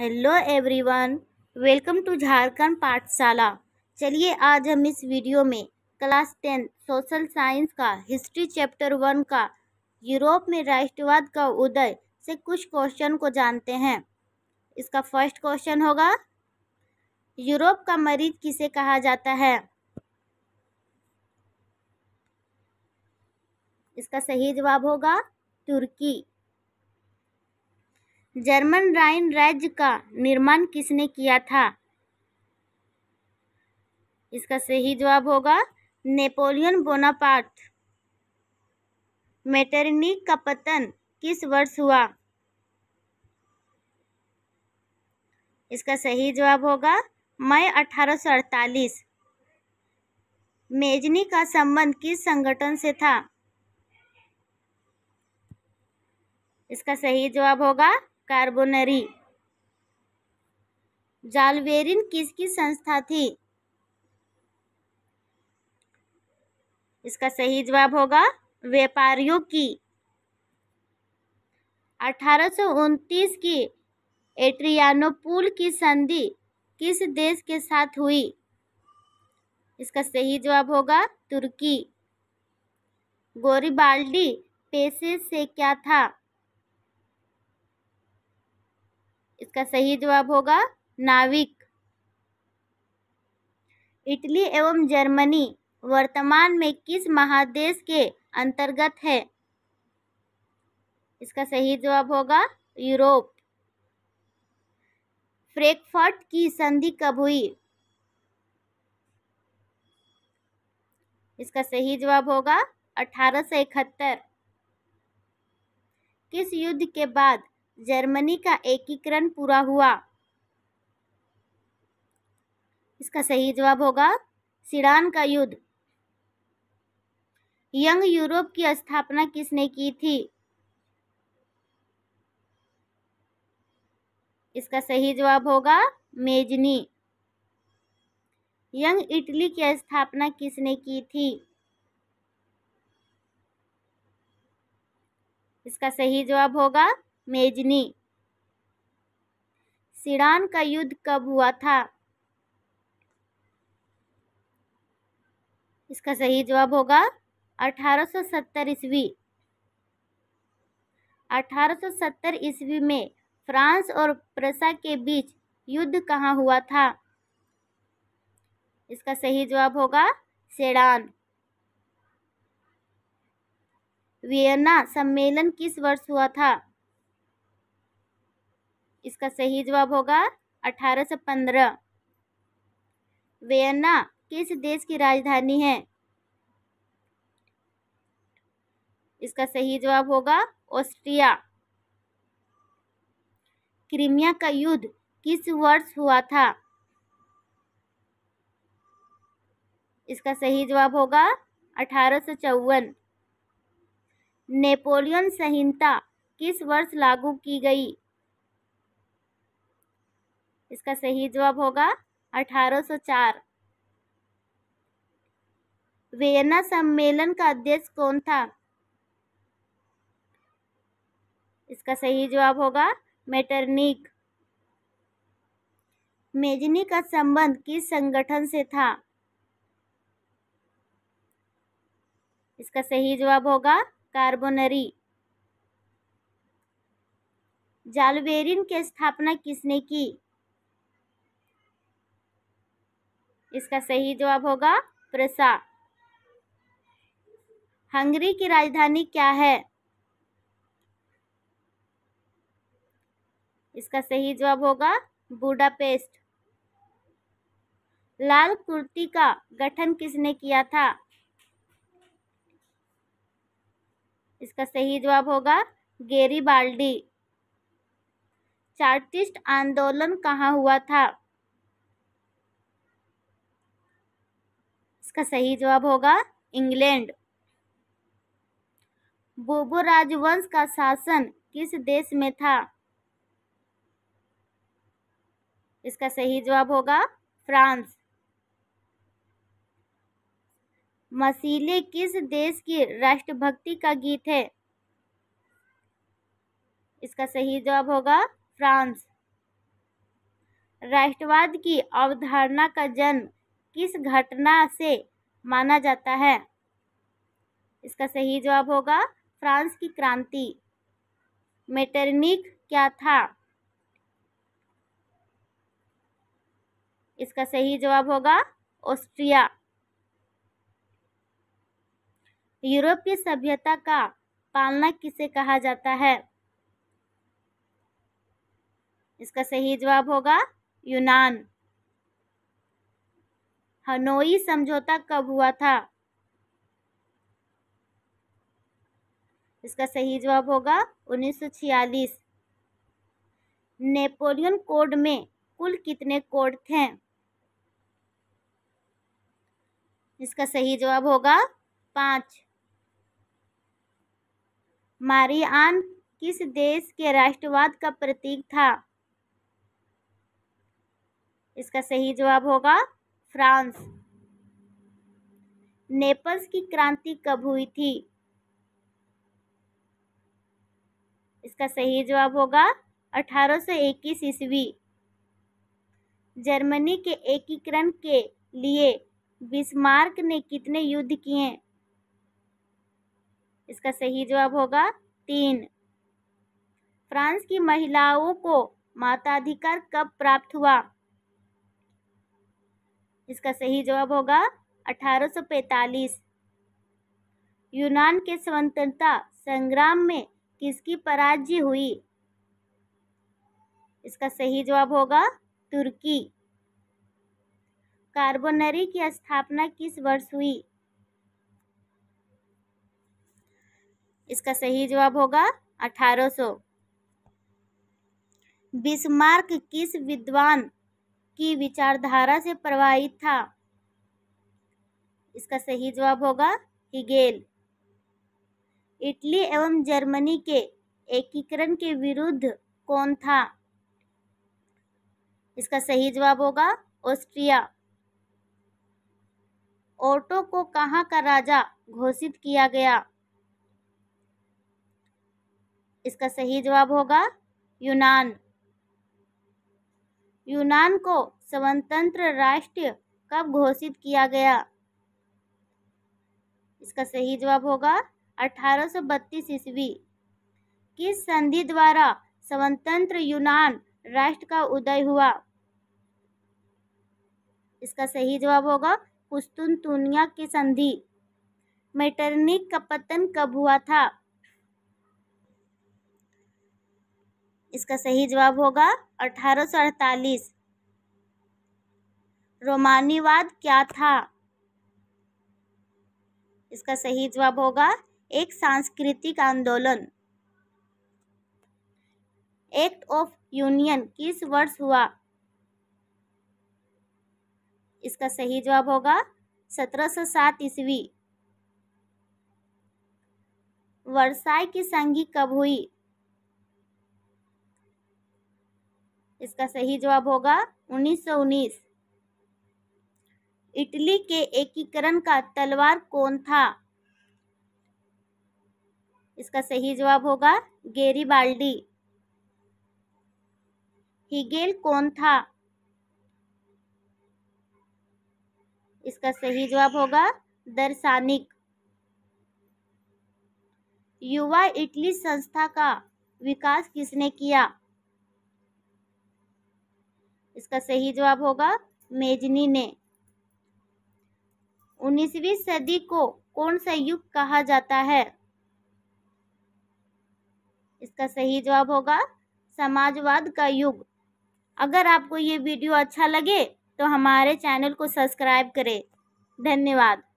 hello everyone welcome to Jharkhand Pathshala चलिए आज हम इस वीडियो में क्लास टेन सोशल साइंस का हिस्ट्री चैप्टर वन का यूरोप में राष्ट्रवाद का उदय से कुछ क्वेश्चन को जानते हैं इसका फर्स्ट क्वेश्चन होगा यूरोप का मरीज किसे कहा जाता है इसका सही जवाब होगा तुर्की जर्मन राइन राज्य का निर्माण किसने किया था इसका सही जवाब होगा नेपोलियन बोनापार्ट मेटरनी का पतन किस वर्ष हुआ इसका सही जवाब होगा मई अड़तालीस मेजनी का संबंध किस संगठन से था इसका सही जवाब होगा कार्बोनरी जालवेरिन किसकी संस्था थी इसका सही जवाब होगा व्यापारियों की अठारह की एट्रियानो पुल की संधि किस देश के साथ हुई इसका सही जवाब होगा तुर्की गोरीबाल्डी पेशे से क्या था इसका सही जवाब होगा नाविक इटली एवं जर्मनी वर्तमान में किस महादेश के अंतर्गत है इसका सही जवाब होगा यूरोप फ्रैंकफर्ट की संधि कब हुई इसका सही जवाब होगा अठारह सौ इकहत्तर किस युद्ध के बाद जर्मनी का एकीकरण पूरा हुआ इसका सही जवाब होगा सिडान का युद्ध यंग यूरोप की स्थापना किसने की थी इसका सही जवाब होगा मेजनी यंग इटली की स्थापना किसने की थी इसका सही जवाब होगा मेजनी सीडान का युद्ध कब हुआ था इसका सही जवाब होगा 1870 ईस्वी 1870 ईस्वी में फ्रांस और प्रसा के बीच युद्ध कहाँ हुआ था इसका सही जवाब होगा सेडान वियना सम्मेलन किस वर्ष हुआ था इसका सही जवाब होगा अठारह सौ पंद्रह वेयना किस देश की राजधानी है इसका सही जवाब होगा ऑस्ट्रिया क्रीमिया का युद्ध किस वर्ष हुआ था इसका सही जवाब होगा अठारह सौ चौवन नेपोलियन संहिता किस वर्ष लागू की गई इसका सही जवाब होगा 1804 वेना सम्मेलन का अध्यक्ष कौन था इसका सही जवाब होगा मेटरनिक मेजनी का संबंध किस संगठन से था इसका सही जवाब होगा कार्बोनरी जालवेरिन की स्थापना किसने की इसका सही जवाब होगा प्रसा हंगरी की राजधानी क्या है इसका सही जवाब होगा बुडापेस्ट लाल कुर्ती का गठन किसने किया था इसका सही जवाब होगा गेरी बाल्डी चार्टिस्ट आंदोलन कहाँ हुआ था इसका सही जवाब होगा इंग्लैंड बोबो राजवंश का शासन किस देश में था इसका सही जवाब होगा फ्रांस मसीले किस देश की राष्ट्रभक्ति का गीत है इसका सही जवाब होगा फ्रांस राष्ट्रवाद की अवधारणा का जन्म किस घटना से माना जाता है इसका सही जवाब होगा फ्रांस की क्रांति मेटरनिक क्या था इसका सही जवाब होगा ऑस्ट्रिया यूरोप की सभ्यता का पालना किसे कहा जाता है इसका सही जवाब होगा यूनान हनोई समझौता कब हुआ था इसका सही जवाब होगा 1946 नेपोलियन कोड में कुल कितने कोड थे इसका सही जवाब होगा पांच मारियान किस देश के राष्ट्रवाद का प्रतीक था इसका सही जवाब होगा फ्रांस नेपल्स की क्रांति कब हुई थी इसका सही जवाब होगा 1821 ईस्वी जर्मनी के एकीकरण के लिए बिस्मार्क ने कितने युद्ध किए इसका सही जवाब होगा तीन फ्रांस की महिलाओं को माताधिकार कब प्राप्त हुआ इसका सही जवाब होगा 1845 यूनान के स्वतंत्रता संग्राम में किसकी पराजय हुई इसका सही जवाब होगा तुर्की कार्बोनरी की स्थापना किस वर्ष हुई इसका सही जवाब होगा 1800 बिस्मार्क किस विद्वान की विचारधारा से प्रभावित था इसका सही जवाब होगा हिगेल इटली एवं जर्मनी के एकीकरण के विरुद्ध कौन था इसका सही जवाब होगा ऑस्ट्रिया ओटो को कहाँ का राजा घोषित किया गया इसका सही जवाब होगा यूनान यूनान को स्वतंत्र राष्ट्र कब घोषित किया गया इसका सही जवाब होगा 1832 ईस्वी किस संधि द्वारा स्वतंत्र यूनान राष्ट्र का उदय हुआ इसका सही जवाब होगा कुस्तुन की संधि मेटरनिक का पतन कब हुआ था इसका सही जवाब होगा अठारह रोमानीवाद क्या था इसका सही जवाब होगा एक सांस्कृतिक आंदोलन एक्ट ऑफ यूनियन किस वर्ष हुआ इसका सही जवाब होगा सत्रह सौ सात ईस्वी वर्षाई की संगी कब हुई इसका सही जवाब होगा 1919 इटली के एकीकरण का तलवार कौन था इसका सही जवाब होगा गेरी हिगेल कौन था इसका सही जवाब होगा दर्शानिक युवा इटली संस्था का विकास किसने किया इसका सही जवाब होगा मेजनी ने उन्नीसवीं सदी को कौन सा युग कहा जाता है इसका सही जवाब होगा समाजवाद का युग अगर आपको ये वीडियो अच्छा लगे तो हमारे चैनल को सब्सक्राइब करें धन्यवाद